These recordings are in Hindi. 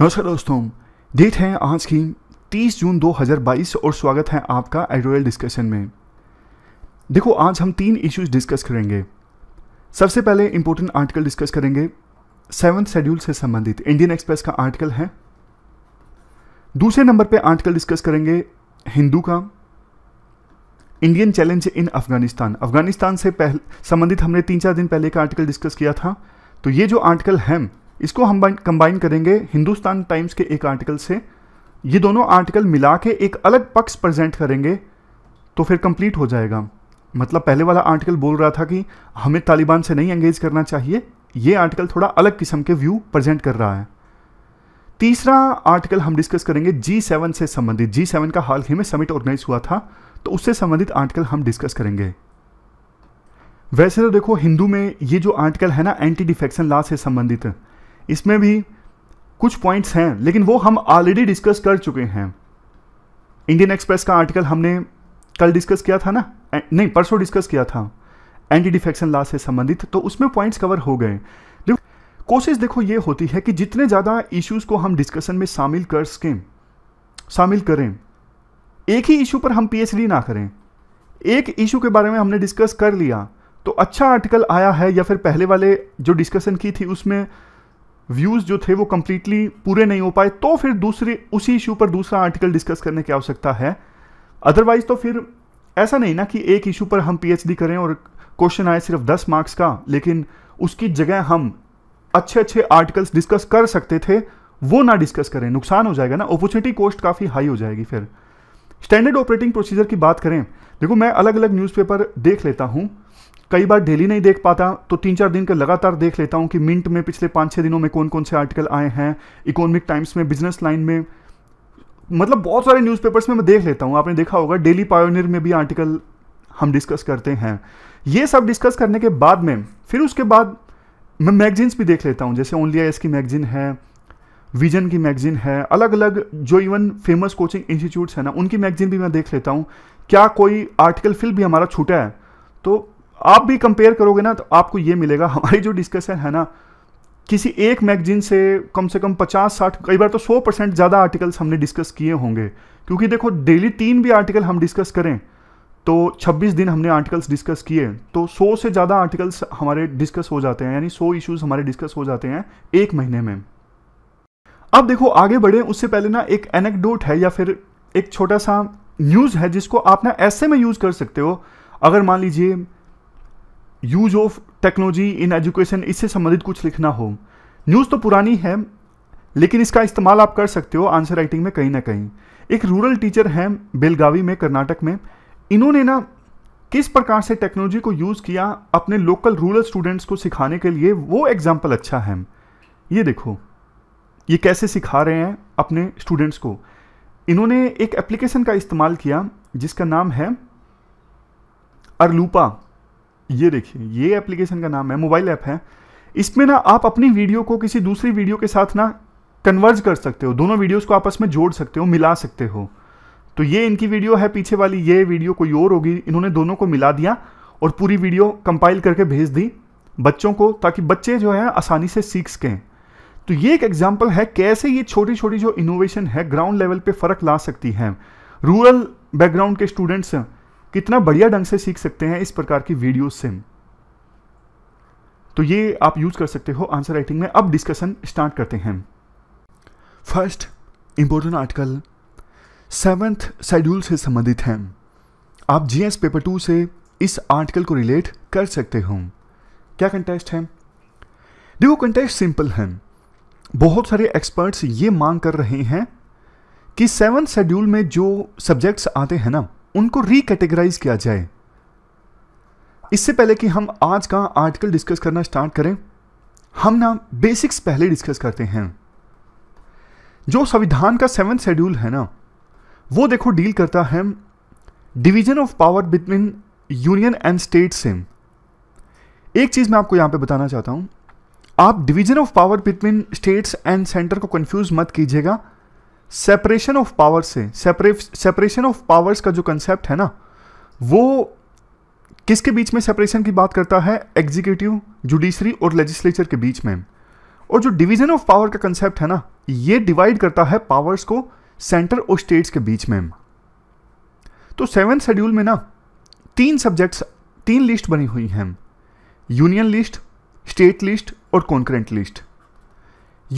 नमस्कार दोस्तों डेट है आज की 30 जून 2022 और स्वागत है आपका एडोरियल डिस्कशन में देखो आज हम तीन इश्यूज डिस्कस करेंगे सबसे पहले इंपॉर्टेंट आर्टिकल डिस्कस करेंगे सेवन्थ शेड्यूल से संबंधित इंडियन एक्सप्रेस का आर्टिकल है दूसरे नंबर पे आर्टिकल डिस्कस करेंगे हिंदू का Indian challenge in Afghanistan Afghanistan से पहले संबंधित हमने तीन चार दिन पहले का आर्टिकल डिस्कस किया था तो ये जो आर्टिकल है इसको हम कंबाइन करेंगे हिंदुस्तान टाइम्स के एक आर्टिकल से ये दोनों आर्टिकल मिला के एक अलग पक्ष प्रेजेंट करेंगे तो फिर कंप्लीट हो जाएगा मतलब पहले वाला आर्टिकल बोल रहा था कि हमें तालिबान से नहीं एंगेज करना चाहिए ये आर्टिकल थोड़ा अलग किस्म के व्यू प्रेजेंट कर रहा है तीसरा आर्टिकल हम डिस्कस करेंगे जी सेवन से संबंधित जी सेवन का हाल ही में समिट ऑर्गेनाइज हुआ था तो उससे संबंधित आर्टिकल हम डिस्कस करेंगे वैसे तो देखो हिंदू में ये जो आर्टिकल है ना एंटी डिफेक्शन लॉ से संबंधित इसमें भी कुछ पॉइंट्स हैं लेकिन वो हम ऑलरेडी डिस्कस कर चुके हैं इंडियन एक्सप्रेस का आर्टिकल हमने कल डिस्कस किया था ना नहीं परसों डिस्कस किया था एंटी डिफेक्शन लॉ से संबंधित तो उसमें पॉइंट्स कवर हो गए देखो कोशिश देखो ये होती है कि जितने ज़्यादा इश्यूज़ को हम डिस्कशन में शामिल कर सकें शामिल करें एक ही इशू पर हम पी ना करें एक इशू के बारे में हमने डिस्कस कर लिया तो अच्छा आर्टिकल आया है या फिर पहले वाले जो डिस्कशन की थी उसमें व्यूज़ जो थे वो कम्प्लीटली पूरे नहीं हो पाए तो फिर दूसरे उसी इशू पर दूसरा आर्टिकल डिस्कस करने की आवश्यकता है अदरवाइज तो फिर ऐसा नहीं ना कि एक इशू पर हम पीएचडी करें और क्वेश्चन आए सिर्फ दस मार्क्स का लेकिन उसकी जगह हम अच्छे अच्छे आर्टिकल्स डिस्कस कर सकते थे वो ना डिस्कस करें नुकसान हो जाएगा ना अपॉर्चुनिटी कॉस्ट काफ़ी हाई हो जाएगी फिर स्टैंडर्ड ऑपरेटिंग प्रोसीजर की बात करें देखो मैं अलग अलग न्यूज़पेपर देख लेता हूँ कई बार डेली नहीं देख पाता तो तीन चार दिन के लगातार देख लेता हूँ कि मिंट में पिछले पाँच छः दिनों में कौन कौन से आर्टिकल आए हैं इकोनॉमिक टाइम्स में बिजनेस लाइन में मतलब बहुत सारे न्यूज़पेपर्स में मैं देख लेता हूँ आपने देखा होगा डेली पायोनियर में भी आर्टिकल हम डिस्कस करते हैं ये सब डिस्कस करने के बाद में फिर उसके बाद मैं मैगजीन्स भी देख लेता हूँ जैसे ओनली आई की मैगजीन है विजन की मैगजीन है अलग अलग जो इवन फेमस कोचिंग इंस्टीट्यूट्स हैं ना उनकी मैगजीन भी मैं देख लेता हूँ क्या कोई आर्टिकल फिल भी हमारा छूटा है तो आप भी कंपेयर करोगे ना तो आपको ये मिलेगा हमारी जो डिस्कशन है ना किसी एक मैगजीन से कम से कम 50-60 कई बार तो 100 परसेंट ज़्यादा आर्टिकल्स हमने डिस्कस किए होंगे क्योंकि देखो डेली तीन भी आर्टिकल हम डिस्कस करें तो 26 दिन हमने आर्टिकल्स डिस्कस किए तो 100 से ज़्यादा आर्टिकल्स हमारे डिस्कस हो जाते हैं यानी 100 इश्यूज हमारे डिस्कस हो जाते हैं एक महीने में अब देखो आगे बढ़े उससे पहले ना एक एनेकडोट है या फिर एक छोटा सा न्यूज़ है जिसको आप ना ऐसे में यूज़ कर सकते हो अगर मान लीजिए use of technology in education इससे संबंधित कुछ लिखना हो न्यूज़ तो पुरानी है लेकिन इसका इस्तेमाल आप कर सकते हो आंसर राइटिंग में कहीं ना कहीं एक रूरल टीचर हैं बेलगावी में कर्नाटक में इन्होंने ना किस प्रकार से टेक्नोलॉजी को यूज़ किया अपने लोकल रूरल स्टूडेंट्स को सिखाने के लिए वो एग्जाम्पल अच्छा है ये देखो ये कैसे सिखा रहे हैं अपने स्टूडेंट्स को इन्होंने एक एप्लीकेशन का इस्तेमाल किया जिसका नाम है अरलूपा ये देखिए ये एप्लीकेशन का नाम है मोबाइल ऐप है इसमें ना आप अपनी वीडियो को किसी दूसरी वीडियो के साथ ना कन्वर्ज कर सकते हो दोनों वीडियोस को आपस में जोड़ सकते हो मिला सकते हो तो ये इनकी वीडियो है पीछे वाली ये वीडियो कोई और होगी इन्होंने दोनों को मिला दिया और पूरी वीडियो कंपाइल करके भेज दी बच्चों को ताकि बच्चे जो है आसानी से सीख सकें तो ये एक एग्जाम्पल है कैसे ये छोटी छोटी जो इनोवेशन है ग्राउंड लेवल पर फ़र्क ला सकती है रूरल बैकग्राउंड के स्टूडेंट्स हैं कितना बढ़िया ढंग से सीख सकते हैं इस प्रकार की वीडियो से तो ये आप यूज कर सकते हो आंसर राइटिंग में अब डिस्कशन स्टार्ट करते हैं first important article seventh schedule से संबंधित हैं आप जीएस पेपर टू से इस आर्टिकल को रिलेट कर सकते हो क्या कंटेस्ट है देखो कंटेस्ट सिंपल है बहुत सारे एक्सपर्ट्स ये मांग कर रहे हैं कि सेवन शेड्यूल में जो सब्जेक्ट्स आते हैं ना उनको रिकेटेगराइज किया जाए इससे पहले कि हम आज का आर्टिकल डिस्कस करना स्टार्ट करें हम ना बेसिक्स पहले डिस्कस करते हैं जो संविधान का सेवन शेड्यूल है ना वो देखो डील करता है division of power between union and state से एक चीज़ मैं आपको यहां पे बताना चाहता हूं आप division of power between states and centre को कंफ्यूज मत कीजिएगा सेपरेशन ऑफ पावर से सेपरेशन ऑफ पावर्स का जो कंसेप्ट है ना वो किसके बीच में सेपरेशन की बात करता है एग्जीक्यूटिव जुडिशरी और लेजिस्लेचर के बीच में और जो डिवीजन ऑफ पावर का कंसेप्ट है ना ये डिवाइड करता है पावर्स को सेंटर और स्टेट्स के बीच में तो सेवन शेड्यूल में ना तीन सब्जेक्ट्स तीन लिस्ट बनी हुई हैं यूनियन लिस्ट स्टेट लिस्ट और कॉन्करेंट लिस्ट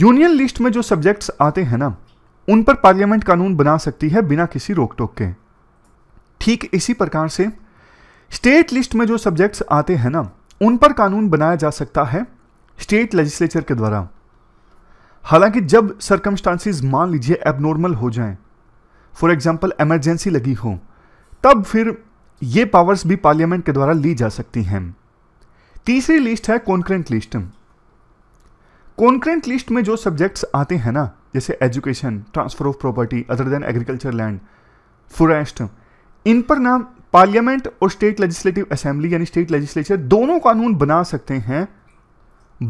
यूनियन लिस्ट में जो सब्जेक्ट्स आते हैं ना उन पर पार्लियामेंट कानून बना सकती है बिना किसी रोक टोक के ठीक इसी प्रकार से स्टेट लिस्ट में जो सब्जेक्ट्स आते हैं ना उन पर कानून बनाया जा सकता है स्टेट लेजिस्लेचर के द्वारा हालांकि जब सर्कमस्टांसिस मान लीजिए एबनॉर्मल हो जाएं, फॉर एग्जाम्पल एमरजेंसी लगी हो तब फिर ये पावर्स भी पार्लियामेंट के द्वारा ली जा सकती हैं तीसरी लिस्ट है कॉन्क्रेंट लिस्ट कॉन्क्रेंट लिस्ट में जो सब्जेक्ट्स आते हैं ना जैसे education transfer of property other than agriculture land forest इन पर ना पार्लियामेंट और स्टेट लेजिस्लेटिव असेंबली यानी स्टेट लेजिस्लेचर दोनों कानून बना सकते हैं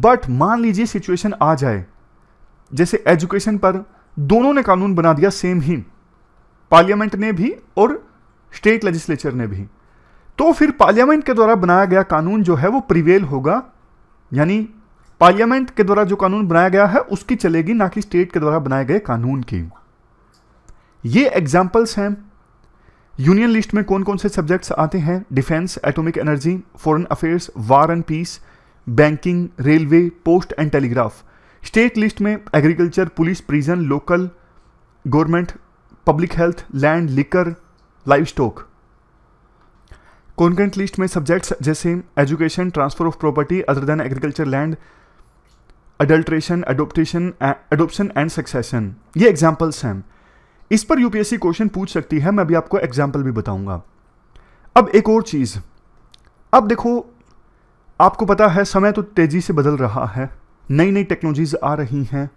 बट मान लीजिए सिचुएशन आ जाए जैसे एजुकेशन पर दोनों ने कानून बना दिया सेम ही पार्लियामेंट ने भी और स्टेट लेजिस्लेचर ने भी तो फिर पार्लियामेंट के द्वारा बनाया गया कानून जो है वो प्रिवेल होगा यानी पार्लियामेंट के द्वारा जो कानून बनाया गया है उसकी चलेगी ना कि स्टेट के द्वारा बनाए गए कानून की ये एग्जाम्पल्स हैं यूनियन लिस्ट में कौन कौन से सब्जेक्ट्स आते हैं defence atomic energy foreign affairs war and peace banking railway post and telegraph state list में agriculture police prison local government public health land liquor livestock concurrent list में सब्जेक्ट्स जैसे education transfer of property other than agriculture land adulteration adoptation adoption and succession ये एग्जाम्पल्स हैं इस पर यूपीएससी क्वेश्चन पूछ सकती है मैं अभी आपको एग्जाम्पल भी बताऊंगा अब एक और चीज़ अब देखो आपको पता है समय तो तेज़ी से बदल रहा है नई नई टेक्नोलॉजीज आ रही हैं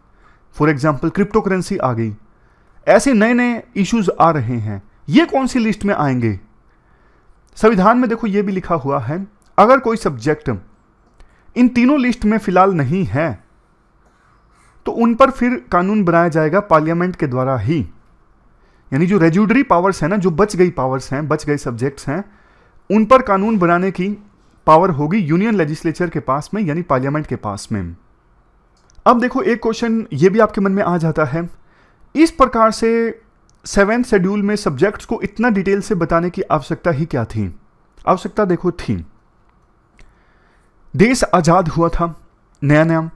फॉर एग्जाम्पल क्रिप्टो करेंसी आ गई ऐसे नए नए इश्यूज आ रहे हैं ये कौन सी लिस्ट में आएंगे संविधान में देखो ये भी लिखा हुआ है अगर कोई सब्जेक्ट इन तीनों लिस्ट में फिलहाल नहीं है तो उन पर फिर कानून बनाया जाएगा पार्लियामेंट के द्वारा ही यानी जो रेजुडरी पावर्स हैं ना जो बच गई पावर्स हैं बच गए सब्जेक्ट्स हैं उन पर कानून बनाने की पावर होगी यूनियन लेजिस्लेचर के पास में यानी पार्लियामेंट के पास में अब देखो एक क्वेश्चन ये भी आपके मन में आ जाता है इस प्रकार से सेवेंथ शेड्यूल में सब्जेक्ट्स को इतना डिटेल से बताने की आवश्यकता ही क्या थी आवश्यकता देखो थी देश आज़ाद हुआ था नया नया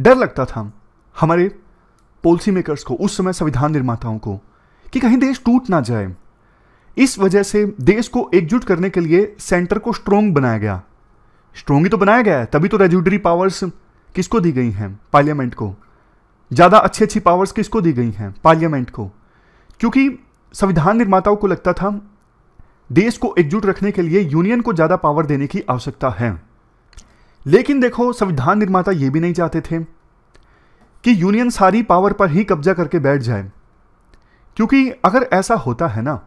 डर लगता था हमारे पॉलिसी मेकर्स को उस समय संविधान निर्माताओं को कि कहीं देश टूट ना जाए इस वजह से देश को एकजुट करने के लिए सेंटर को स्ट्रोंग बनाया गया स्ट्रोंग ही तो बनाया गया है तभी तो रेजुडरी पावर्स किसको दी गई हैं पार्लियामेंट को ज़्यादा अच्छी अच्छी पावर्स किसको दी गई हैं पार्लियामेंट को क्योंकि संविधान निर्माताओं को लगता था देश को एकजुट रखने के लिए यूनियन को ज़्यादा पावर देने की आवश्यकता है लेकिन देखो संविधान निर्माता ये भी नहीं चाहते थे कि यूनियन सारी पावर पर ही कब्जा करके बैठ जाए क्योंकि अगर ऐसा होता है ना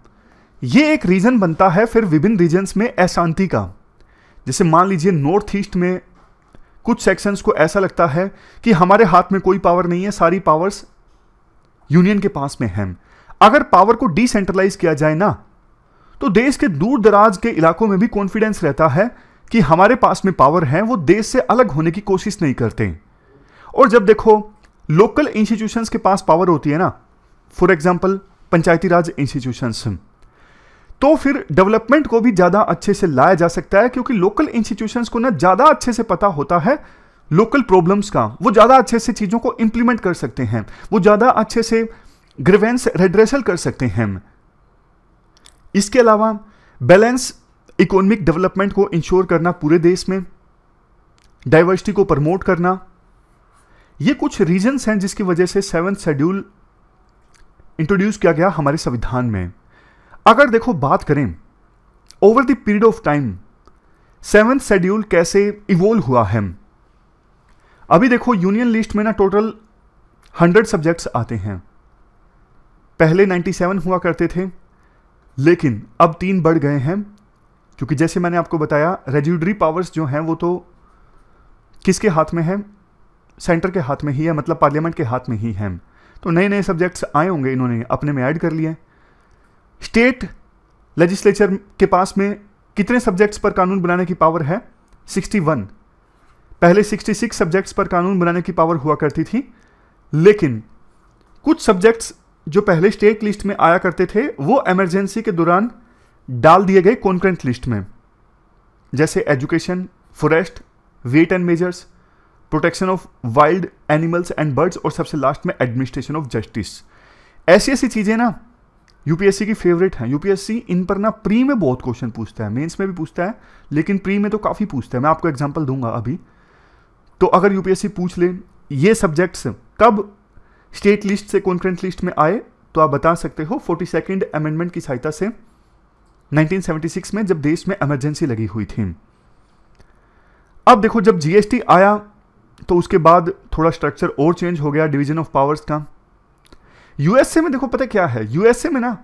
ये एक रीज़न बनता है फिर विभिन्न रीजन्स में अशांति का जैसे मान लीजिए नॉर्थ ईस्ट में कुछ सेक्शंस को ऐसा लगता है कि हमारे हाथ में कोई पावर नहीं है सारी पावर्स यूनियन के पास में हैं अगर पावर को डिसेंट्रलाइज किया जाए ना तो देश के दूर दराज के इलाकों में भी कॉन्फिडेंस रहता है कि हमारे पास में पावर है वो देश से अलग होने की कोशिश नहीं करते और जब देखो लोकल इंस्टीट्यूशंस के पास पावर होती है ना for example panchayati raj institutions तो फिर डेवलपमेंट को भी ज़्यादा अच्छे से लाया जा सकता है क्योंकि लोकल इंस्टीट्यूशंस को ना ज़्यादा अच्छे से पता होता है लोकल प्रॉब्लम्स का वो ज़्यादा अच्छे से चीज़ों को इंप्लीमेंट कर सकते हैं वो ज़्यादा अच्छे से ग्रीवेंस रेड्रेसल कर सकते हैं इसके अलावा बैलेंस इकोनॉमिक डेवलपमेंट को इंश्योर करना पूरे देश में डाइवर्सिटी को प्रमोट करना ये कुछ रीजंस हैं जिसकी वजह से सेवन शेड्यूल इंट्रोड्यूस किया गया हमारे संविधान में अगर देखो बात करें over the period of time seven schedule कैसे इवोल्व हुआ है अभी देखो यूनियन लिस्ट में ना टोटल हंड्रेड सब्जेक्ट्स आते हैं पहले 97 हुआ करते थे लेकिन अब तीन बढ़ गए हैं क्योंकि जैसे मैंने आपको बताया रेजुडरी पावर्स जो हैं वो तो किसके हाथ में है सेंटर के हाथ में ही है मतलब पार्लियामेंट के हाथ में ही हैं तो नए नए सब्जेक्ट्स आए होंगे इन्होंने अपने में ऐड कर लिए स्टेट लेजिस्लेचर के पास में कितने सब्जेक्ट्स पर कानून बनाने की पावर है 61 पहले 66 सब्जेक्ट्स पर कानून बनाने की पावर हुआ करती थी लेकिन कुछ सब्जेक्ट्स जो पहले स्टेट लिस्ट में आया करते थे वो एमरजेंसी के दौरान डाल दिए गए कॉन्करेंट लिस्ट में जैसे education forest weight and measures protection of wild animals and birds और सबसे लास्ट में एडमिनिस्ट्रेशन ऑफ जस्टिस ऐसी ऐसी चीज़ें ना यूपीएससी की फेवरेट हैं यूपीएससी इन पर ना प्री में बहुत क्वेश्चन पूछता है मेंस में भी पूछता है लेकिन प्री में तो काफ़ी पूछता है मैं आपको एग्जांपल दूंगा अभी तो अगर यूपीएससी पूछ ले ये सब्जेक्ट्स कब स्टेट लिस्ट से कॉन्फ्रेंस लिस्ट में आए तो आप बता सकते हो फोर्टी सेकेंड अमेंडमेंट की सहायता से 1976 में जब देश में इमरजेंसी लगी हुई थी अब देखो जब जीएसटी आया तो उसके बाद थोड़ा स्ट्रक्चर और चेंज हो गया डिवीजन ऑफ पावर्स का यूएसए में देखो पता क्या है यूएसए में ना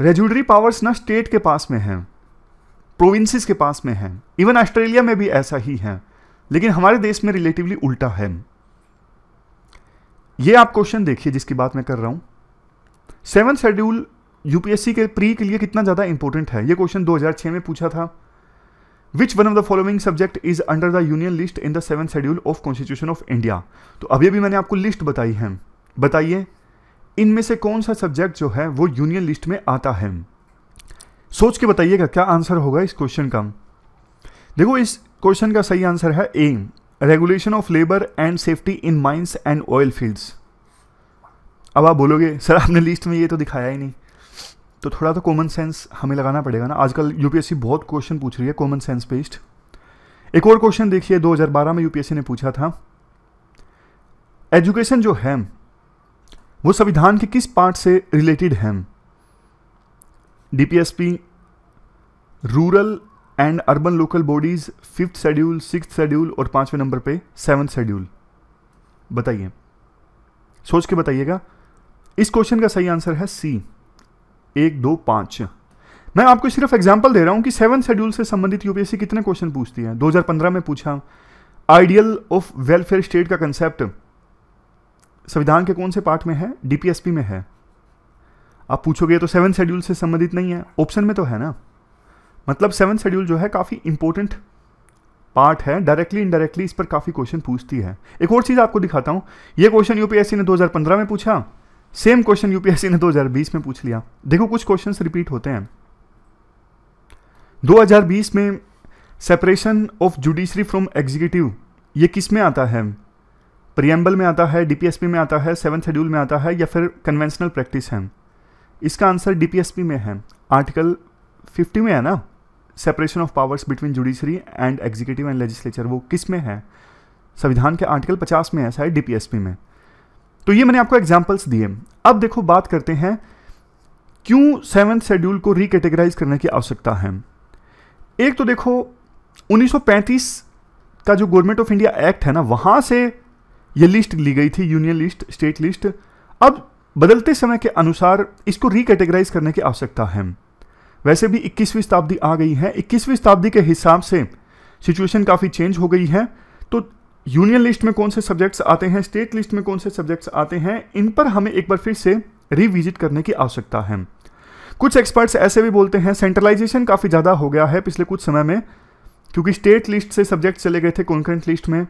रेजुलरी पावर्स ना स्टेट के पास में है प्रोविंसेस के पास में है इवन ऑस्ट्रेलिया में भी ऐसा ही है लेकिन हमारे देश में रिलेटिवली उल्टा है ये आप क्वेश्चन देखिए जिसकी बात मैं कर रहा हूं सेवन शेड्यूल यूपीएससी के प्री के लिए कितना ज़्यादा इंपॉर्टेंट है ये क्वेश्चन 2006 में पूछा था which one of the following subject is under the union list in the seven schedule of constitution of India तो अभी अभी मैंने आपको लिस्ट बताई है बताइए इनमें से कौन सा सब्जेक्ट जो है वो यूनियन लिस्ट में आता है सोच के बताइएगा क्या आंसर होगा इस क्वेश्चन का देखो इस क्वेश्चन का सही आंसर है A regulation of labour and safety in mines and oil fields अब आप बोलोगे सर आपने लिस्ट में ये तो दिखाया ही नहीं तो थोड़ा तो कॉमन सेंस हमें लगाना पड़ेगा ना आजकल यूपीएससी बहुत क्वेश्चन पूछ रही है कॉमन सेंस बेस्ड एक और क्वेश्चन देखिए 2012 में यूपीएससी ने पूछा था एजुकेशन जो है वो संविधान के किस पार्ट से रिलेटेड है DPSP rural and urban local bodies fifth schedule six schedule और पांचवें नंबर पे सेवन्थ शेड्यूल बताइए सोच के बताइएगा इस क्वेश्चन का सही आंसर है सी एक दो पाँच मैं आपको सिर्फ एग्जाम्पल दे रहा हूँ कि सेवन शेड्यूल से संबंधित यूपीएससी कितने क्वेश्चन पूछती है 2015 में पूछा आइडियल ऑफ वेलफेयर स्टेट का कंसेप्ट संविधान के कौन से पार्ट में है डीपीएसपी में है आप पूछोगे तो सेवन शेड्यूल से संबंधित नहीं है ऑप्शन में तो है ना मतलब सेवन शेड्यूल जो है काफ़ी इंपॉर्टेंट पार्ट है डायरेक्टली इनडायरेक्टली इस पर काफ़ी क्वेश्चन पूछती है एक और चीज़ आपको दिखाता हूँ ये क्वेश्चन यूपीएससी ने 2015 में पूछा सेम क्वेश्चन यूपीएससी ने 2020 में पूछ लिया देखो कुछ क्वेश्चंस रिपीट होते हैं 2020 में separation of judiciary from executive ये किस में आता है प्रियम्बल में आता है डीपीएसपी में आता है सेवन शेड्यूल में आता है या फिर कन्वेंशनल प्रैक्टिस है इसका आंसर डीपीएसपी में है आर्टिकल 50 में है ना separation of powers between judiciary and executive and legislature वो किस में है संविधान के आर्टिकल 50 में है शायद डीपीएसपी में तो ये मैंने आपको एग्जाम्पल्स दिए अब देखो बात करते हैं क्यों सेवन शेड्यूल को रिकेटेगराइज करने की आवश्यकता है एक तो देखो 1935 का जो गवर्नमेंट ऑफ इंडिया एक्ट है ना वहां से ये लिस्ट ली गई थी यूनियन लिस्ट स्टेट लिस्ट अब बदलते समय के अनुसार इसको रिकेटेगराइज करने की आवश्यकता है वैसे भी 21वीं शताब्दी आ गई है 21वीं शताब्दी के हिसाब से सिचुएशन काफ़ी चेंज हो गई है तो यूनियन लिस्ट में कौन से सब्जेक्ट्स आते हैं स्टेट लिस्ट में कौन से सब्जेक्ट्स आते हैं इन पर हमें एक बार फिर से रिविजिट करने की आवश्यकता है कुछ एक्सपर्ट्स ऐसे भी बोलते हैं सेंट्रलाइजेशन काफ़ी ज़्यादा हो गया है पिछले कुछ समय में क्योंकि स्टेट लिस्ट से सब्जेक्ट चले गए थे कॉन्करेंट लिस्ट में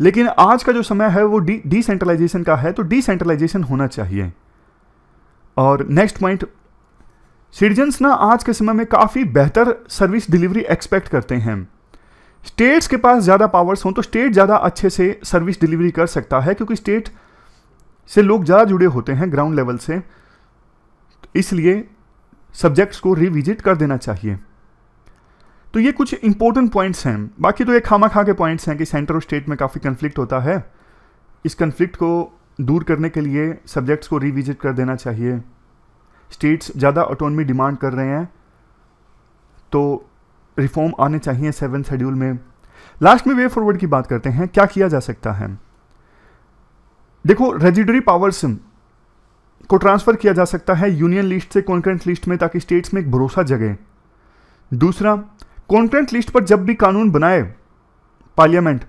लेकिन आज का जो समय है वो डी डिसेंट्रलाइजेशन का है तो डिसेंट्रलाइजेशन होना चाहिए और नेक्स्ट पॉइंट सिटीजन्स ना आज के समय में काफ़ी बेहतर सर्विस डिलीवरी एक्सपेक्ट करते हैं स्टेट्स के पास ज़्यादा पावर्स हों तो स्टेट ज़्यादा अच्छे से सर्विस डिलीवरी कर सकता है क्योंकि स्टेट से लोग ज़्यादा जुड़े होते हैं ग्राउंड लेवल से इसलिए सब्जेक्ट्स को रिविजिट कर देना चाहिए तो ये कुछ इंपॉर्टेंट पॉइंट्स हैं बाकी तो ये खामा खा के पॉइंट्स हैं कि सेंटर और स्टेट में काफ़ी कन्फ्लिक्ट होता है इस कन्फ्लिक्ट को दूर करने के लिए सब्जेक्ट्स को रिविजिट कर देना चाहिए स्टेट्स ज़्यादा ऑटोनमी डिमांड कर रहे हैं तो रिफॉर्म आने चाहिए सेवन शेड्यूल में लास्ट में वे फॉरवर्ड की बात करते हैं क्या किया जा सकता है देखो रेजिडरी पावर्स को ट्रांसफर किया जा सकता है यूनियन लिस्ट से कॉन्क्रेंट लिस्ट में ताकि स्टेट्स में एक भरोसा जगे दूसरा कॉन्ट्रेंट लिस्ट पर जब भी कानून बनाए पार्लियामेंट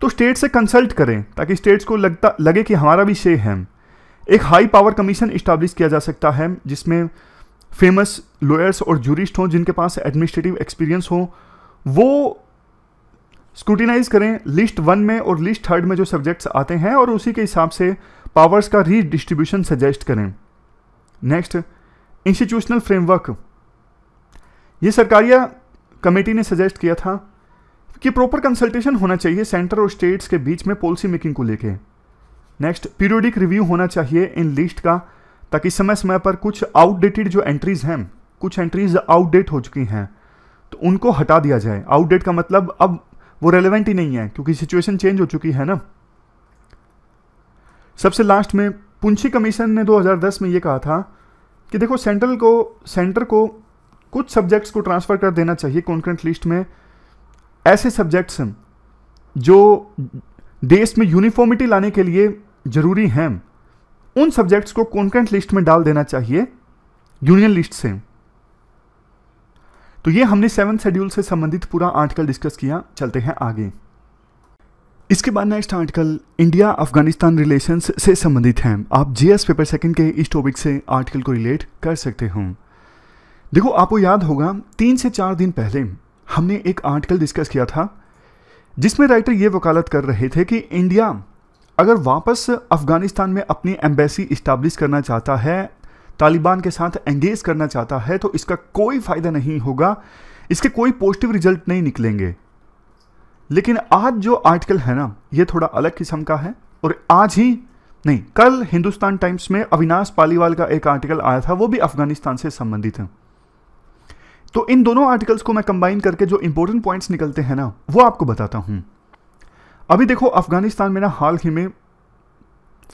तो स्टेट से कंसल्ट करें ताकि स्टेट्स को लगता लगे कि हमारा भी शे है एक हाई पावर कमीशन इस्टाब्लिश किया जा सकता है जिसमें फेमस लॉयर्स और जूरिस्ट हों जिनके पास एडमिनिस्ट्रेटिव एक्सपीरियंस हो वो स्क्रूटिनाइज करें लिस्ट वन में और लिस्ट थर्ड में जो सब्जेक्ट्स आते हैं और उसी के हिसाब से पावर्स का रीडिस्ट्रीब्यूशन सजेस्ट करें नेक्स्ट इंस्टीट्यूशनल फ्रेमवर्क ये सरकारिया कमेटी ने सजेस्ट किया था कि प्रॉपर कंसल्टेशन होना चाहिए सेंटर और स्टेट्स के बीच में पॉलिसी मेकिंग को लेके नेक्स्ट पीरियोडिक रिव्यू होना चाहिए इन लिस्ट का ताकि समय समय पर कुछ आउटडेटेड जो एंट्रीज हैं कुछ एंट्रीज आउटडेट हो चुकी हैं तो उनको हटा दिया जाए आउटडेट का मतलब अब वो रेलिवेंट ही नहीं है क्योंकि सिचुएशन चेंज हो चुकी है ना सबसे लास्ट में पुंछी कमीशन ने 2010 में ये कहा था कि देखो सेंट्रल को सेंटर को कुछ सब्जेक्ट्स को ट्रांसफ़र कर देना चाहिए कॉन्क्रेंट लिस्ट में ऐसे सब्जेक्ट्स जो देश में यूनिफॉर्मिटी लाने के लिए ज़रूरी हैं उन सब्जेक्ट्स को कॉन्करेंट लिस्ट में डाल देना चाहिए यूनियन लिस्ट से तो ये हमने सेवन शेड्यूल से संबंधित पूरा आर्टिकल डिस्कस किया चलते हैं आगे इसके बाद next article India Afghanistan relations से संबंधित हैं आप जीएस पेपर सेकंड के इस टॉपिक से आर्टिकल को रिलेट कर सकते हो देखो आपको याद होगा तीन से चार दिन पहले हमने एक आर्टिकल डिस्कस किया था जिसमें राइटर ये वकालत कर रहे थे कि इंडिया अगर वापस अफगानिस्तान में अपनी एम्बेसी इस्टाब्लिश करना चाहता है तालिबान के साथ एंगेज करना चाहता है तो इसका कोई फ़ायदा नहीं होगा इसके कोई पॉजिटिव रिजल्ट नहीं निकलेंगे लेकिन आज जो आर्टिकल है ना ये थोड़ा अलग किस्म का है और आज ही नहीं कल हिंदुस्तान टाइम्स में अविनाश पालीवाल का एक आर्टिकल आया था वो भी अफगानिस्तान से संबंधित है तो इन दोनों आर्टिकल्स को मैं कंबाइन करके जो इंपॉर्टेंट पॉइंट्स निकलते हैं ना वो आपको बताता हूं अभी देखो अफगानिस्तान में ना हाल ही में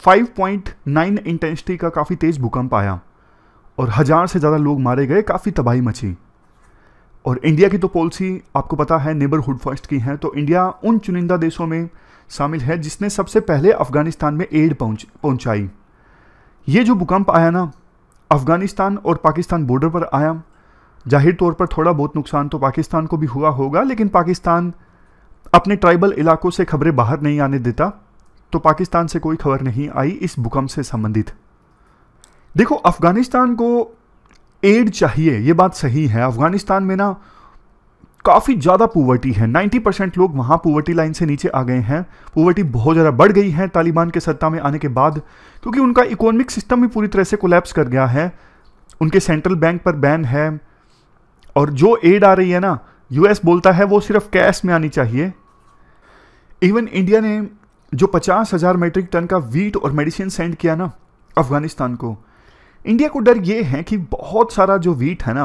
5.9 इंटेंसिटी का काफ़ी तेज़ भूकंप आया और हज़ार से ज़्यादा लोग मारे गए काफ़ी तबाही मची और इंडिया की तो पॉलिसी आपको पता है नेबरहुड फर्स्ट की है तो इंडिया उन चुनिंदा देशों में शामिल है जिसने सबसे पहले अफगानिस्तान में एड पहुँच पहुँचाई ये जो भूकंप आया ना अफगानिस्तान और पाकिस्तान बॉर्डर पर आया जाहिर तौर पर थोड़ा बहुत नुकसान तो पाकिस्तान को भी हुआ होगा लेकिन पाकिस्तान अपने ट्राइबल इलाकों से खबरें बाहर नहीं आने देता तो पाकिस्तान से कोई खबर नहीं आई इस भूकंप से संबंधित देखो अफगानिस्तान को एड चाहिए ये बात सही है अफगानिस्तान में ना काफ़ी ज़्यादा पुवर्टी है 90 परसेंट लोग वहाँ पुवर्टी लाइन से नीचे आ गए हैं पुवर्टी बहुत ज़्यादा बढ़ गई है तालिबान के सत्ता में आने के बाद क्योंकि उनका इकोनॉमिक सिस्टम भी पूरी तरह से कोलैप्स कर गया है उनके सेंट्रल बैंक पर बैन है और जो एड आ रही है ना यूएस बोलता है वो सिर्फ कैश में आनी चाहिए इवन इंडिया ने जो पचास हज़ार मेट्रिक टन का वीट और मेडिसिन सेंड किया ना अफगानिस्तान को इंडिया को डर ये है कि बहुत सारा जो वीट है ना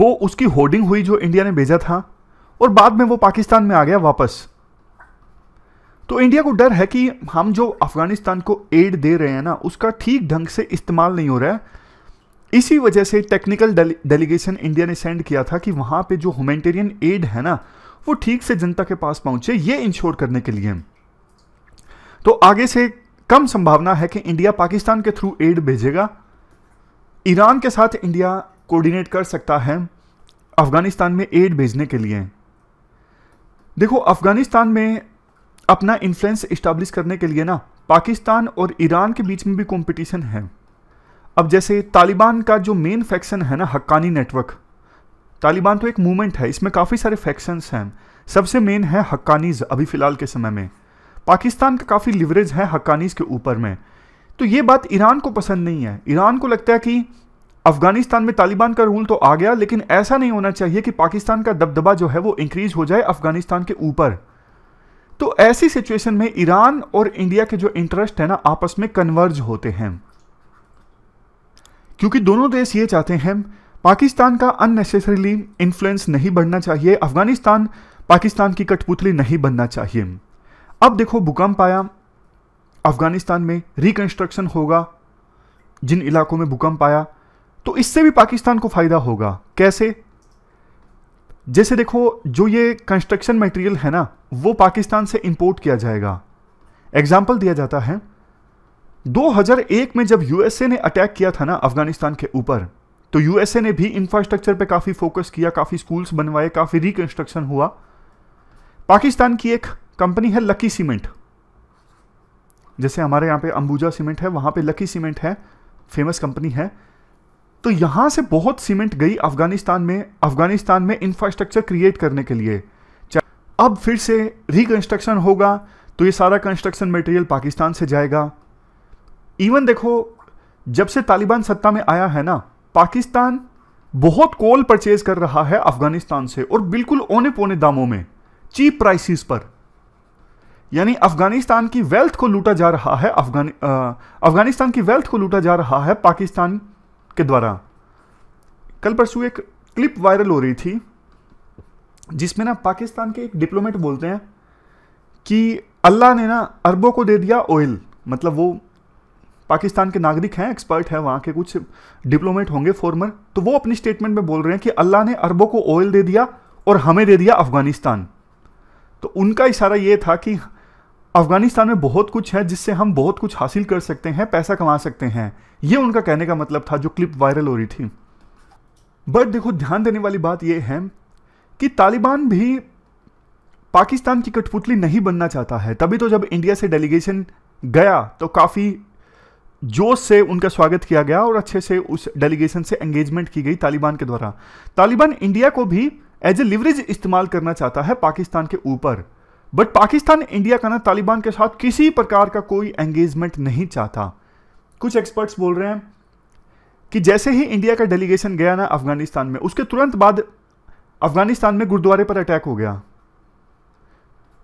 वो उसकी होर्डिंग हुई जो इंडिया ने भेजा था और बाद में वो पाकिस्तान में आ गया वापस तो इंडिया को डर है कि हम जो अफगानिस्तान को एड दे रहे हैं ना उसका ठीक ढंग से इस्तेमाल नहीं हो रहा है इसी वजह से टेक्निकल डेलीगेशन इंडिया ने सेंड किया था कि वहां पे जो ह्यूमेटेरियन एड है ना वो ठीक से जनता के पास पहुंचे ये इंश्योर करने के लिए तो आगे से कम संभावना है कि इंडिया पाकिस्तान के थ्रू एड भेजेगा ईरान के साथ इंडिया कोऑर्डिनेट कर सकता है अफगानिस्तान में एड भेजने के लिए देखो अफगानिस्तान में अपना इन्फ्लुएंस इस्टेब्लिश करने के लिए ना पाकिस्तान और ईरान के बीच में भी कंपटीशन है अब जैसे तालिबान का जो मेन फैक्शन है ना हक्कानी नेटवर्क तालिबान तो एक मूवमेंट है इसमें काफ़ी सारे फैक्शंस हैं सबसे मेन है हक्कानीज अभी फ़िलहाल के समय में पाकिस्तान का काफ़ी लिवरेज है हक्कानीज के ऊपर में तो ये बात ईरान को पसंद नहीं है ईरान को लगता है कि अफगानिस्तान में तालिबान का रूल तो आ गया लेकिन ऐसा नहीं होना चाहिए कि पाकिस्तान का दबदबा जो है वो इंक्रीज हो जाए अफगानिस्तान के ऊपर तो ऐसी सिचुएशन में ईरान और इंडिया के जो इंटरेस्ट है ना आपस में कन्वर्ज होते हैं क्योंकि दोनों देश ये चाहते हैं पाकिस्तान का अननेसेसरीली इन्फ्लुएंस नहीं बढ़ना चाहिए अफगानिस्तान पाकिस्तान की कठपुतली नहीं बनना चाहिए अब देखो भूकंप आया अफगानिस्तान में रिकंस्ट्रक्शन होगा जिन इलाकों में भूकंप आया तो इससे भी पाकिस्तान को फायदा होगा कैसे जैसे देखो जो ये कंस्ट्रक्शन मटेरियल है ना वो पाकिस्तान से इंपोर्ट किया जाएगा एग्जाम्पल दिया जाता है 2001 में जब यूएसए ने अटैक किया था ना अफगानिस्तान के ऊपर तो यूएसए ने भी इंफ्रास्ट्रक्चर पे काफ़ी फोकस किया काफ़ी स्कूल्स बनवाए काफ़ी रिकंस्ट्रक्शन हुआ पाकिस्तान की एक कंपनी है लकी सीमेंट जैसे हमारे यहां पे अंबुजा सीमेंट है वहां पे लकी सीमेंट है फेमस कंपनी है तो यहां से बहुत सीमेंट गई अफगानिस्तान में अफगानिस्तान में इंफ्रास्ट्रक्चर क्रिएट करने के लिए अब फिर से रिकंस्ट्रक्शन होगा तो ये सारा कंस्ट्रक्शन मटेरियल पाकिस्तान से जाएगा इवन देखो जब से तालिबान सत्ता में आया है ना पाकिस्तान बहुत कोल परचेज कर रहा है अफगानिस्तान से और बिल्कुल ओने पोने दामों में चीप प्राइसेस पर यानी अफगानिस्तान की वेल्थ को लूटा जा रहा है अफगानि अफगानिस्तान की वेल्थ को लूटा जा रहा है पाकिस्तान के द्वारा कल परसों एक क्लिप वायरल हो रही थी जिसमें ना पाकिस्तान के एक डिप्लोमेट बोलते हैं कि अल्लाह ने ना अरबों को दे दिया ऑयल मतलब वो पाकिस्तान के नागरिक हैं एक्सपर्ट हैं वहाँ के कुछ डिप्लोमेट होंगे फॉर्मर तो वो अपनी स्टेटमेंट में बोल रहे हैं कि अल्लाह ने अरबों को ऑयल दे दिया और हमें दे दिया अफगानिस्तान तो उनका इशारा ये था कि अफगानिस्तान में बहुत कुछ है जिससे हम बहुत कुछ हासिल कर सकते हैं पैसा कमा सकते हैं ये उनका कहने का मतलब था जो क्लिप वायरल हो रही थी बट देखो ध्यान देने वाली बात यह है कि तालिबान भी पाकिस्तान की कठपुतली नहीं बनना चाहता है तभी तो जब इंडिया से डेलीगेशन गया तो काफ़ी जोश से उनका स्वागत किया गया और अच्छे से उस डेलीगेशन से एंगेजमेंट की गई तालिबान के द्वारा तालिबान इंडिया को भी एज ए लिवरेज इस्तेमाल करना चाहता है पाकिस्तान के ऊपर बट पाकिस्तान इंडिया का ना तालिबान के साथ किसी प्रकार का कोई एंगेजमेंट नहीं चाहता कुछ एक्सपर्ट्स बोल रहे हैं कि जैसे ही इंडिया का डेलीगेशन गया ना अफगानिस्तान में उसके तुरंत बाद अफगानिस्तान में गुरुद्वारे पर अटैक हो गया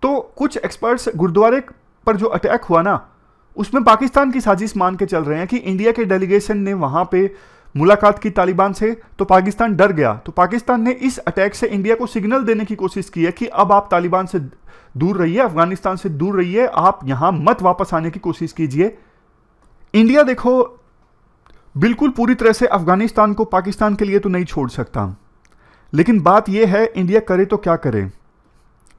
तो कुछ एक्सपर्ट्स गुरुद्वारे पर जो अटैक हुआ ना उसमें पाकिस्तान की साजिश मान के चल रहे हैं कि इंडिया के डेलीगेशन ने वहाँ पे मुलाकात की तालिबान से तो पाकिस्तान डर गया तो पाकिस्तान ने इस अटैक से इंडिया को सिग्नल देने की कोशिश की है कि अब आप तालिबान से दूर रहिए अफगानिस्तान से दूर रहिए आप यहाँ मत वापस आने की कोशिश कीजिए इंडिया देखो बिल्कुल पूरी तरह से अफगानिस्तान को पाकिस्तान के लिए तो नहीं छोड़ सकता लेकिन बात यह है इंडिया करे तो क्या करे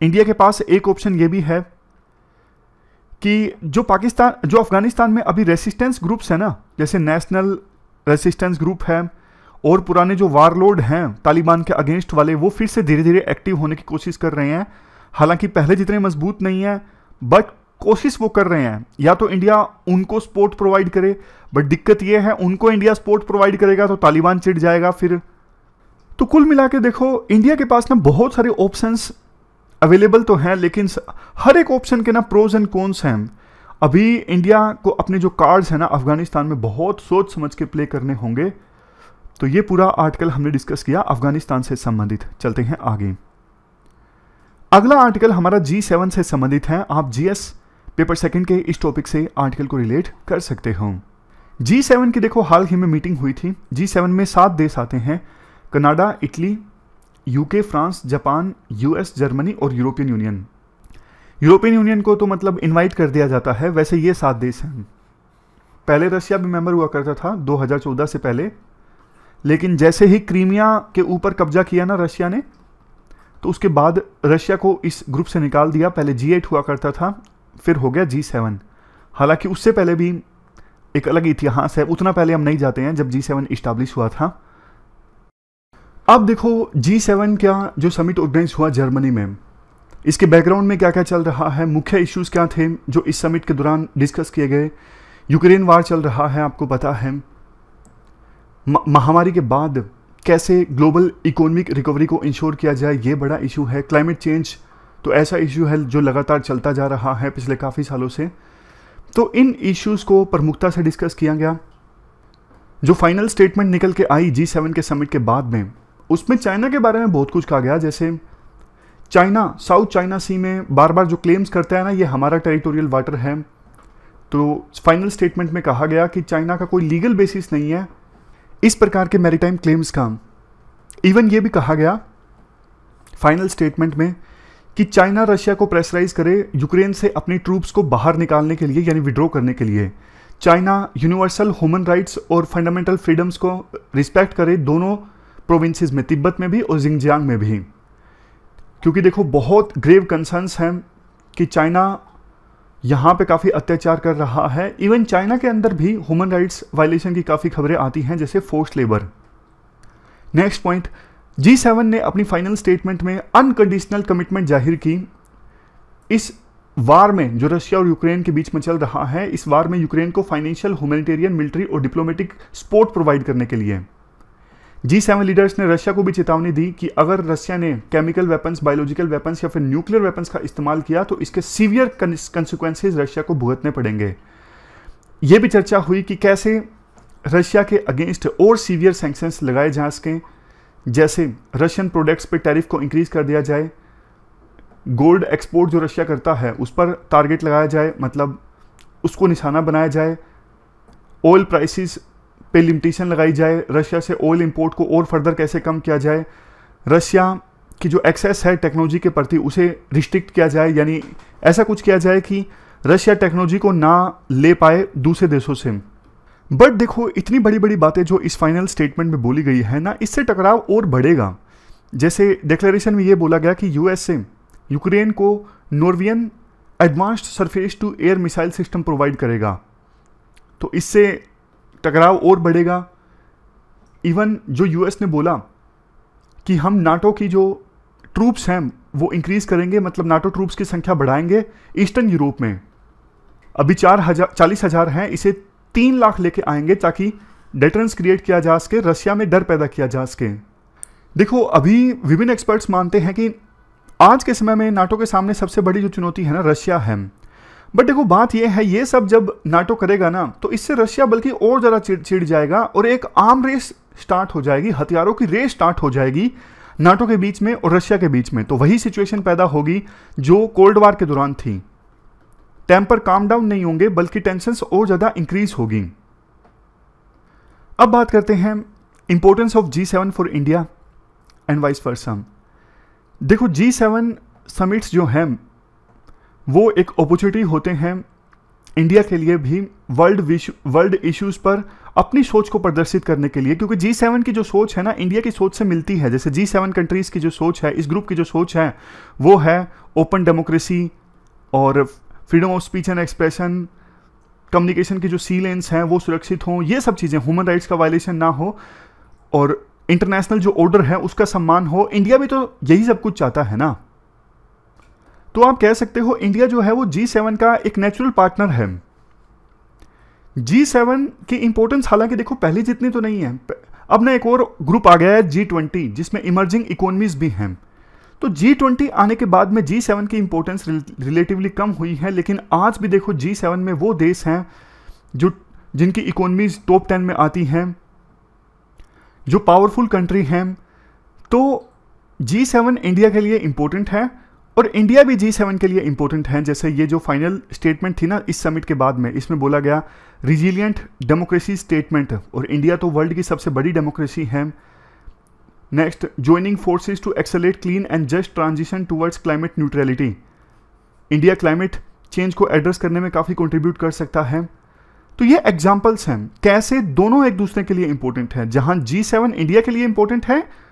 इंडिया के पास एक ऑप्शन यह भी है कि जो पाकिस्तान जो अफ़गानिस्तान में अभी रेसिस्टेंस ग्रुप्स हैं ना जैसे नेशनल रेसिस्टेंस ग्रुप है और पुराने जो वारलोड हैं तालिबान के अगेंस्ट वाले वो फिर से धीरे धीरे एक्टिव होने की कोशिश कर रहे हैं हालांकि पहले जितने मजबूत नहीं हैं बट कोशिश वो कर रहे हैं या तो इंडिया उनको सपोर्ट प्रोवाइड करे बट दिक्कत ये है उनको इंडिया सपोर्ट प्रोवाइड करेगा तो तालिबान चिढ़ जाएगा फिर तो कुल मिला के देखो इंडिया के पास ना बहुत सारे ऑप्शंस अवेलेबल तो हैं लेकिन हर एक ऑप्शन के ना प्रोज एंड कॉन्स हैं अभी इंडिया को अपने जो कार्ड्स हैं ना अफगानिस्तान में बहुत सोच समझ के प्ले करने होंगे तो ये पूरा आर्टिकल हमने डिस्कस किया अफगानिस्तान से संबंधित चलते हैं आगे अगला आर्टिकल हमारा जी से संबंधित है आप जी पेपर सेकेंड के इस टॉपिक से आर्टिकल को रिलेट कर सकते हो जी सेवन की देखो हाल ही में मीटिंग हुई थी जी सेवन में सात देश आते हैं Canada Italy UK France Japan US Germany और यूरोपियन यूनियन यूरोपियन यूनियन को तो मतलब इनवाइट कर दिया जाता है वैसे ये सात देश हैं पहले रशिया भी मेंबर हुआ करता था 2014 से पहले लेकिन जैसे ही क्रीमिया के ऊपर कब्जा किया ना रशिया ने तो उसके बाद रशिया को इस ग्रुप से निकाल दिया पहले जी हुआ करता था फिर हो गया जी सेवन हालांकि उससे पहले भी एक अलग इतिहास है उतना पहले हम नहीं जाते हैं जब जी सेवन इस्टाब्लिश हुआ था अब देखो जी सेवन का जो समिट ऑर्गेनाइज हुआ जर्मनी में इसके बैकग्राउंड में क्या क्या चल रहा है मुख्य इश्यूज क्या थे जो इस समिट के दौरान डिस्कस किए गए यूक्रेन वार चल रहा है आपको पता है महामारी के बाद कैसे ग्लोबल इकोनॉमिक रिकवरी को इंश्योर किया जाए ये बड़ा इशू है क्लाइमेट चेंज तो ऐसा इशू है जो लगातार चलता जा रहा है पिछले काफ़ी सालों से तो इन इश्यूज़ को प्रमुखता से डिस्कस किया गया जो फाइनल स्टेटमेंट निकल के आई जी सेवन के समिट के बाद में उसमें चाइना के बारे में बहुत कुछ कहा गया जैसे चाइना साउथ चाइना सी में बार बार जो क्लेम्स करता है ना ये हमारा टेरिटोरियल वाटर है तो फाइनल स्टेटमेंट में कहा गया कि चाइना का कोई लीगल बेसिस नहीं है इस प्रकार के मैरीटाइम क्लेम्स का इवन ये भी कहा गया फाइनल स्टेटमेंट में कि चाइना रशिया को प्रेसराइज करे यूक्रेन से अपनी ट्रूप्स को बाहर निकालने के लिए यानी विड्रॉ करने के लिए चाइना यूनिवर्सल ह्यूमन राइट्स और फंडामेंटल फ्रीडम्स को रिस्पेक्ट करे दोनों प्रोविंसेस में तिब्बत में भी और जिंगजियांग में भी क्योंकि देखो बहुत ग्रेव कंसर्न्स हैं कि चाइना यहाँ पे काफ़ी अत्याचार कर रहा है इवन चाइना के अंदर भी ह्यूमन राइट्स वायलेशन की काफ़ी खबरें आती हैं जैसे forced labour next point G seven ने अपनी फाइनल स्टेटमेंट में अनकंडीशनल कमिटमेंट जाहिर की इस वार में जो रशिया और यूक्रेन के बीच में चल रहा है इस वार में यूक्रेन को फाइनेंशियल ह्यूमैनिटेरियन मिलिट्री और डिप्लोमेटिक सपोर्ट प्रोवाइड करने के लिए जी सेवन लीडर्स ने रशिया को भी चेतावनी दी कि अगर रशिया ने केमिकल वेपन्स बायोलॉजिकल वेपन्स या फिर न्यूक्लियर वेपन्स का इस्तेमाल किया तो इसके सीवियर कंसिक्वेंसेज रशिया को भुगतने पड़ेंगे ये भी चर्चा हुई कि कैसे रशिया के अगेंस्ट और सीवियर सेंक्शंस लगाए जा सकें जैसे रशियन प्रोडक्ट्स पर टैरिफ को इंक्रीज कर दिया जाए गोल्ड एक्सपोर्ट जो रशिया करता है उस पर टारगेट लगाया जाए मतलब उसको निशाना बनाया जाए ऑयल प्राइसेस पे लिमिटेशन लगाई जाए रशिया से ऑयल इंपोर्ट को और फर्दर कैसे कम किया जाए रशिया की जो एक्सेस है टेक्नोलॉजी के प्रति उसे रिस्ट्रिक्ट किया जाए यानी ऐसा कुछ किया जाए कि रशिया टेक्नोलॉजी को ना ले पाए दूसरे देशों से बट देखो इतनी बड़ी बड़ी बातें जो इस फाइनल स्टेटमेंट में बोली गई है ना इससे टकराव और बढ़ेगा जैसे डिक्लेरेशन में ये बोला गया कि यूएसए यूक्रेन को Norwegian advanced surface to air missile system provide करेगा तो इससे टकराव और बढ़ेगा इवन जो यूएस ने बोला कि हम नाटो की जो ट्रूप्स हैं वो इंक्रीज़ करेंगे मतलब नाटो ट्रूप्स की संख्या बढ़ाएंगे ईस्टर्न यूरोप में अभी चार हज़ार चालीस हज़ार हैं इसे तीन लाख लेके आएंगे ताकि डेटरेंस क्रिएट किया जा सके रशिया में डर पैदा किया जा सके देखो अभी विभिन्न एक्सपर्ट्स मानते हैं कि आज के समय में नाटो के सामने सबसे बड़ी जो चुनौती है ना रशिया है बट देखो बात यह है ये सब जब नाटो करेगा ना तो इससे रशिया बल्कि और ज़्यादा चिड़ जाएगा और एक आम रेस स्टार्ट हो जाएगी हथियारों की रेस स्टार्ट हो जाएगी नाटो के बीच में और रशिया के बीच में तो वही सिचुएशन पैदा होगी जो कोल्ड वार के दौरान थी टेम्पर काम डाउन नहीं होंगे बल्कि टेंशन और ज़्यादा इंक्रीज होगी अब बात करते हैं importance of G seven for India and vice versa देखो जी सेवन समिट्स जो हैं वो एक अपॉर्चुनिटी होते हैं इंडिया के लिए भी वर्ल्ड वर्ल्ड इश्यूज़ पर अपनी सोच को प्रदर्शित करने के लिए क्योंकि जी सेवन की जो सोच है ना इंडिया की सोच से मिलती है जैसे जी सेवन कंट्रीज़ की जो सोच है इस ग्रुप की जो सोच है वो है ओपन डेमोक्रेसी और freedom of speech and expression communication की जो सी लेंस हैं वो सुरक्षित हों ये सब चीज़ें ह्यूमन राइट्स का वायलेशन ना हो और इंटरनेशनल जो ऑर्डर है उसका सम्मान हो इंडिया भी तो यही सब कुछ चाहता है ना तो आप कह सकते हो इंडिया जो है वो जी सेवन का एक नेचुरल पार्टनर है जी सेवन की इंपॉर्टेंस हालांकि देखो पहले जितनी तो नहीं है अब ना एक और ग्रुप आ गया है जी ट्वेंटी जिसमें इमर्जिंग इकोनॉमीज भी हैं तो जी ट्वेंटी आने के बाद में जी सेवन की इंपॉर्टेंस रिलेटिवली कम हुई है लेकिन आज भी देखो जी सेवन में वो देश हैं जो जिनकी इकोनॉमीज टॉप टेन में आती हैं जो पावरफुल कंट्री हैं तो जी सेवन इंडिया के लिए इंपॉर्टेंट है और इंडिया भी जी सेवन के लिए इंपॉर्टेंट है जैसे ये जो फाइनल स्टेटमेंट थी ना इस समिट के बाद में इसमें बोला गया रिजिलियंट डेमोक्रेसी स्टेटमेंट और इंडिया तो वर्ल्ड की सबसे बड़ी डेमोक्रेसी है next joining forces to accelerate clean and just transition towards climate neutrality India climate change को एड्रेस करने में काफ़ी कॉन्ट्रीब्यूट कर सकता है तो ये एग्जाम्पल्स हैं कैसे दोनों एक दूसरे के लिए इंपॉर्टेंट है जहां जी सेवन इंडिया के लिए इंपॉर्टेंट है